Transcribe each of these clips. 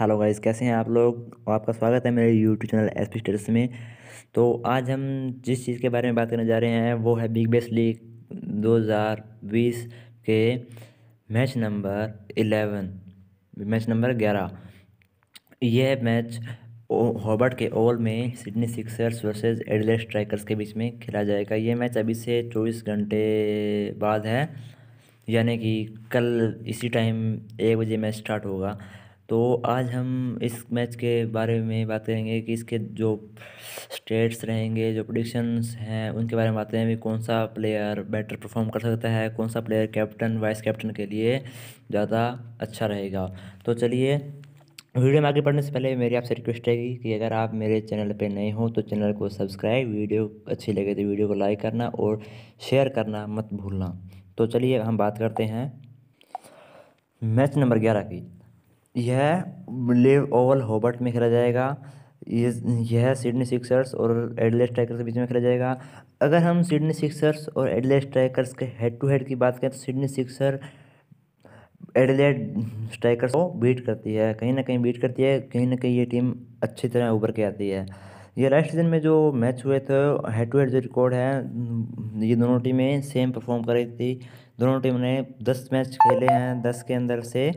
hello guys कैसे हैं आप लोग आपका स्वागत है मेरे YouTube channel S P status में तो आज हम जिस चीज़ के बारे में बात करने जा रहे हैं वो है बिग बेस्ट लीग 2020 के मैच नंबर 11 मैच नंबर 11 यह मैच हॉबर्ट के ओवल में Sydney Sixers versus Adelaide Strikers के बीच में खेला जाएगा यह मैच अभी से चौबीस घंटे बाद है यानी कि कल इसी टाइम एक बजे मैच स्टार्ट होगा तो आज हम इस मैच के बारे में बात करेंगे कि इसके जो स्टेट्स रहेंगे जो प्रोडिक्शंस हैं उनके बारे में बात करेंगे कौन सा प्लेयर बेटर परफॉर्म कर सकता है कौन सा प्लेयर कैप्टन वाइस कैप्टन के लिए ज़्यादा अच्छा रहेगा तो चलिए वीडियो में आगे बढ़ने से पहले मेरी आपसे रिक्वेस्ट रहेगी कि अगर आप मेरे चैनल पर नए हो तो चैनल को सब्सक्राइब वीडियो अच्छी लगे तो वीडियो को लाइक करना और शेयर करना मत भूलना तो चलिए हम बात करते हैं मैच नंबर ग्यारह की यह लिव ओवल होबर्ट में खेला जाएगा यह सिडनी सिक्सर्स और एडलेस स्ट्राइकर्स के बीच में खेला जाएगा अगर हम सिडनी सिक्सर्स और एडलेस स्ट्राइकर्स के हेड टू हेड की बात करें तो सिडनी सिक्सर एडलेड स्ट्राइकर्स को बीट करती है कहीं ना कहीं बीट करती है कहीं ना कहीं ये टीम अच्छी तरह उभर के आती है ये लास्ट सीजन में जो मैच हुए थे हेड टू हेड जो रिकॉर्ड है ये दोनों टीमें सेम परफॉर्म कर रही थी दोनों टीम ने दस मैच खेले हैं दस के अंदर से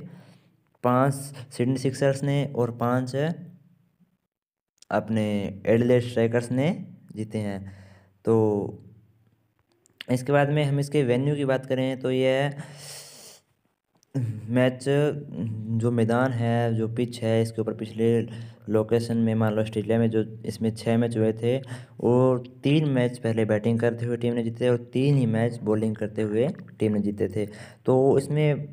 पाँच सिडनी सिक्सर्स ने और पाँच अपने एडलेट स्ट्राइकर्स ने जीते हैं तो इसके बाद में हम इसके वेन्यू की बात करें तो यह मैच जो मैदान है जो पिच है इसके ऊपर पिछले लोकेशन में मान लो ऑस्ट्रेलिया में जो इसमें छः मैच हुए थे और तीन मैच पहले बैटिंग करते हुए टीम ने जीते और तीन ही मैच बॉलिंग करते हुए टीम ने जीते थे तो इसमें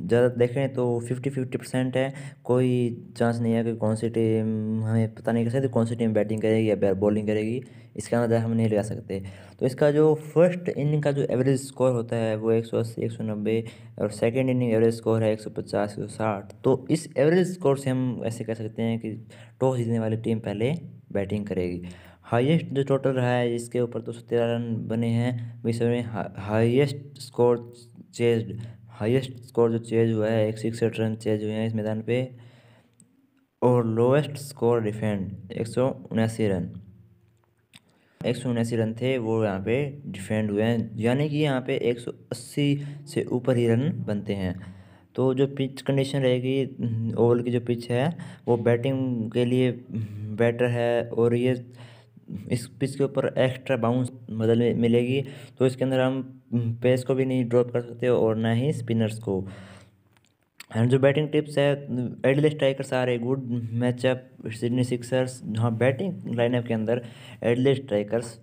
ज़्यादा देखें तो फिफ्टी फिफ्टी परसेंट है कोई चांस नहीं है कि कौन सी टीम हमें पता नहीं कर सकती तो कौन सी टीम बैटिंग करेगी या बॉलिंग करेगी इसका अंदाजा हम नहीं लगा सकते तो इसका जो फर्स्ट इनिंग का जो एवरेज स्कोर होता है वो एक सौ अस्सी एक सौ नब्बे और सेकेंड इनिंग एवरेज स्कोर है एक सौ पचास एक सौ साठ तो इस एवरेज स्कोर से हम ऐसे कह सकते हैं कि टॉस जीतने वाली टीम पहले बैटिंग करेगी हाईएस्ट जो टोटल रहा है इसके ऊपर दो सौ तेरह रन बने हैं विश्व में highest score chased highest score जो चेज हुआ है एक एट रन चेज हुए हैं इस मैदान पे और लोएस्ट स्कोर डिफेंड एक सौ उनासी रन एक सौ उनासी रन थे वो यहाँ पे डिफेंड हुए हैं यानी कि यहाँ पे एक सौ अस्सी से ऊपर ही रन बनते हैं तो जो पिच कंडीशन रहेगी ओवल की जो पिच है वो बैटिंग के लिए बेटर है और ये इस पिच के ऊपर एक्स्ट्रा बाउंस मदद मिलेगी तो इसके अंदर हम पेस को भी नहीं ड्रॉप कर सकते और ना ही स्पिनर्स को एंड जो बैटिंग टिप्स है Adelaide Strikers are a good matchup Sydney Sixers हाँ बैटिंग लाइनअप के अंदर एडले स्ट्राइकर्स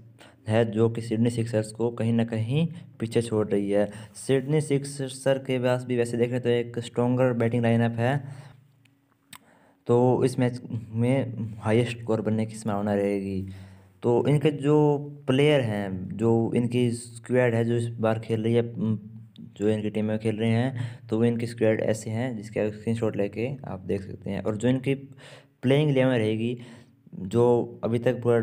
है जो कि सिडनी सिक्सर्स को कहीं ना कहीं पीछे छोड़ रही है सिडनी सिक्सर के पास भी वैसे देखें तो एक स्ट्रॉगर बैटिंग लाइनअप है तो इस मैच में हाईएस्ट स्कोर बनने की संभावना रहेगी तो इनके जो प्लेयर हैं जो इनकी स्क्वाड है जो इस बार खेल रही है जो इनकी टीम में खेल रहे हैं तो वो इनकी स्क्वाड ऐसे हैं जिसके स्क्रीन शॉट लेके आप देख सकते हैं और जो इनकी प्लेइंग लेवल रहेगी जो अभी तक पूरा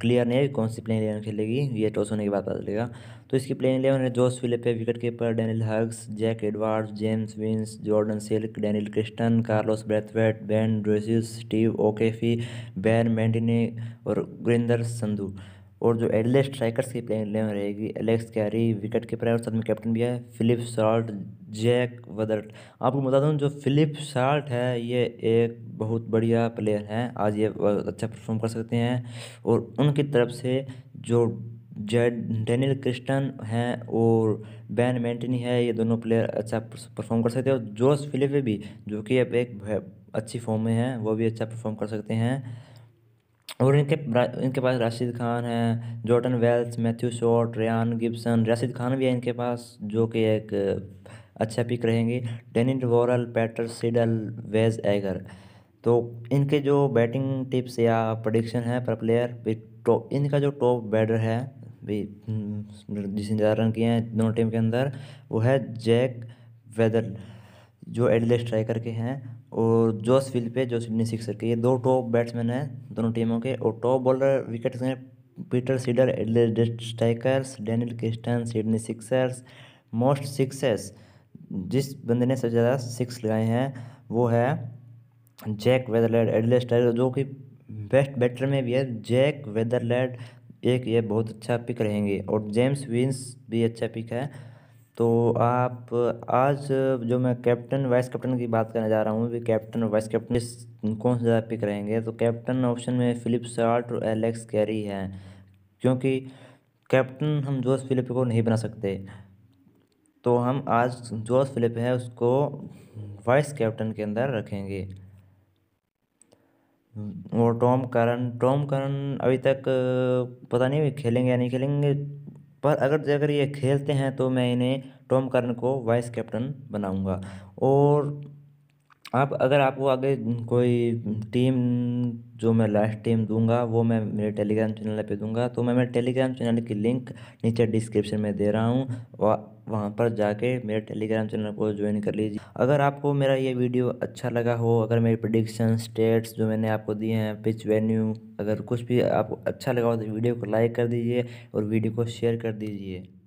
क्लियर नहीं है कौन सी प्लेइंग इलेवन खेलेगी ये टॉस तो होने के बाद पता चलेगा तो इसकी प्लेइंग इलेवन है जोस फिलिप है wicketkeeper Daniel Hughes Jack Edwards James Vince Jordan Silk Daniel Christian Carlos Brathwaite Ben Dwarshuis Steve O'Keefe Ben Manenti और गुरिंदर संधू और जो एडले स्ट्राइकर्स की प्लेइंग इलेवन रहेगी एलेक्स कैरी विकेट कीपर है और साथ में कैप्टन भी है फिलिप शार्ट जैक वदर्ट आपको बता दूँ जो फिलिप शार्ट है ये एक बहुत बढ़िया प्लेयर हैं आज ये अच्छा परफॉर्म कर सकते हैं और उनकी तरफ से जो जेड डेनियल क्रिस्टन हैं और बैन मेंटनी है ये दोनों प्लेयर अच्छा परफॉर्म कर सकते हैं और जोस फिलिप भी जो कि अब एक अच्छी फॉर्म में है वो भी अच्छा परफॉर्म कर सकते हैं और इनके इनके पास राशिद खान हैं Jordan Wells Matthew Short Ryan Gibson Rashid Khan भी है इनके पास जो कि एक अच्छा पिक रहेंगे Daniel Worrall Peter Siddle Wes Agar तो इनके जो बैटिंग टिप्स या प्रडिक्शन है पर प्लेयर टॉप इनका जो टॉप बैटर है भी हम्म, जिसने ज़्यादा रन किए हैं दोनों टीम के अंदर वो है जैक वेदर जो एडले स्ट्राइकर के हैं और जोश फिल पे जोश ने सिक्सर के ये दो टॉप बैट्समैन हैं दोनों टीमों के और टॉप बॉलर विकेट हैं Peter Siddle Adelaide Strikers Daniel Christian Sydney Sixers most sixes जिस बंदे ने सबसे ज़्यादा सिक्स लगाए हैं वो है जैक वेदरलैड एडले स्ट्राइकर जो कि बेस्ट बैटर में भी है जैक वेदरलैड एक ये बहुत अच्छा पिक रहेंगे और जेम्स विंस भी अच्छा पिक है तो आप आज जो मैं कैप्टन वाइस कैप्टन की बात करने जा रहा हूँ भी कैप्टन और वाइस कैप्टन कौन से ज़्यादा पिक रहेंगे तो कैप्टन ऑप्शन में फिलिप शार्ट और एलेक्स कैरी हैं क्योंकि कैप्टन हम जोस फिलिप को नहीं बना सकते तो हम आज जोस फिलिप है उसको वाइस कैप्टन के अंदर रखेंगे वो टॉम करन टॉम करन अभी तक पता नहीं खेलेंगे या नहीं खेलेंगे पर अगर अगर ये खेलते हैं तो मैं इन्हें टॉम कर्न को वाइस कैप्टन बनाऊँगा और आप अगर आपको आगे कोई टीम जो मैं लास्ट टीम दूंगा वो मैं मेरे टेलीग्राम चैनल पे दूंगा तो मैं मेरे टेलीग्राम चैनल की लिंक नीचे डिस्क्रिप्शन में दे रहा हूँ वहाँ पर जाके मेरे टेलीग्राम चैनल को ज्वाइन कर लीजिए अगर आपको मेरा ये वीडियो अच्छा लगा हो अगर मेरी प्रडिक्शन स्टेट्स जो मैंने आपको दिए हैं पिच वेन्यू अगर कुछ भी आपको अच्छा लगा हो तो वीडियो को लाइक कर दीजिए और वीडियो को शेयर कर दीजिए